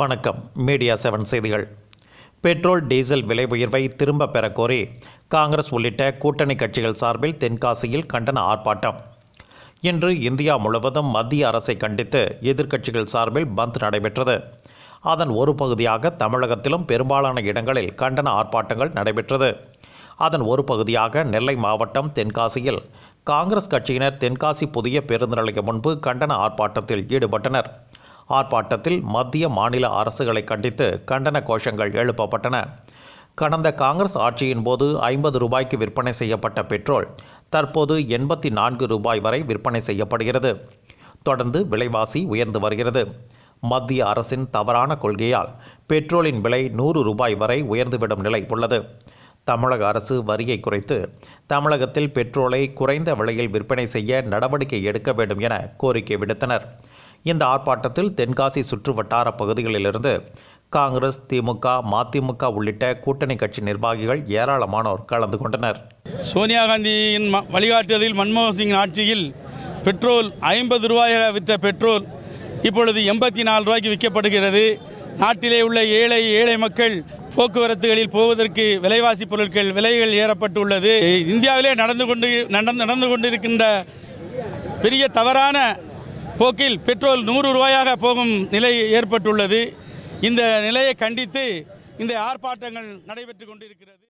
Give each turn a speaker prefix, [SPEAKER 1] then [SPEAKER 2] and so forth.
[SPEAKER 1] வணக்கம் media seven செய்திகள் petrol diesel விலை உயர்வை திரும்பப் பெறக்கோரி காங்கிரஸ் உள்ளிட்ட கூட்டணி கட்சிகள் சார்பில் தென்காசியில் கண்டன ஆர்ப்பாட்டம் இன்று இந்தியா முழுவதும் மத்திய அரசை கண்டித்து எதிர்க்கட்சிகள் சார்பில் பந்த் நடைபெற்றது அதன் ஒரு பகுதியாக தமிழகத்திலும் பெரும்பாலான இடங்களில் கண்டன ஆர்ப்பாட்டங்கள் நடைபெற்றது அதன் ஒரு பகுதியாக நெல்லை மாவட்டம் தென்காசியில் காங்கிரஸ் கட்சியினர் தென்காசி புதிய பேருந்து நிலையம் முன்பு கண்டன ஆர்ப்பாட்டத்தில் ஈடுபட்டனர் ஆர்ப்பாட்டத்தில் மத்திய மாநில அரசுகளை கண்டித்து கண்டன கோஷங்கள் எழுப்பப்பட்டன கடந்த காங்கிரஸ் ஆட்சியின் போது ஐம்பது ரூபாய்க்கு விற்பனை செய்யப்பட்ட பெட்ரோல் தற்போது எண்பத்தி நான்கு ரூபாய் வரை விற்பனை செய்யப்படுகிறது தொடர்ந்து விலைவாசி உயர்ந்து வருகிறது மத்திய அரசின் தவறான கொள்கையால் பெட்ரோலின் விலை நூறு ரூபாய் வரை உயர்ந்துவிடும் நிலை உள்ளது தமிழக அரசு வரியை குறைத்து தமிழகத்தில் பெட்ரோலை குறைந்த விலையில் விற்பனை செய்ய நடவடிக்கை எடுக்க வேண்டும் என கோரிக்கை விடுத்தனர் இந்த ஆர்ப்பாட்டத்தில் தென்காசி சுற்று வட்டார பகுதிகளிலிருந்து காங்கிரஸ் திமுக மதிமுக உள்ளிட்ட கூட்டணி கட்சி நிர்வாகிகள் ஏராளமானோர் கலந்து கொண்டனர்
[SPEAKER 2] சோனியா காந்தியின் வழிகாட்டுதலில் மன்மோகன் சிங் ஆட்சியில் பெட்ரோல் ஐம்பது ரூபாயாக விற்ற பெட்ரோல் இப்பொழுது எண்பத்தி நாலு ரூபாய்க்கு விற்கப்படுகிறது நாட்டிலே உள்ள ஏழை ஏழை மக்கள் போக்குவரத்துகளில் போவதற்கு விலைவாசி பொருட்கள் விலைகள் ஏறப்பட்டுள்ளது இந்தியாவிலே நடந்து கொண்டு நடந்து கொண்டிருக்கின்ற பெரிய தவறான போக்கில் பெட்ரோல் நூறு ரூபாயாக போகும் நிலை ஏற்பட்டுள்ளது இந்த நிலையை கண்டித்து இந்த ஆர்ப்பாட்டங்கள் நடைபெற்று கொண்டிருக்கிறது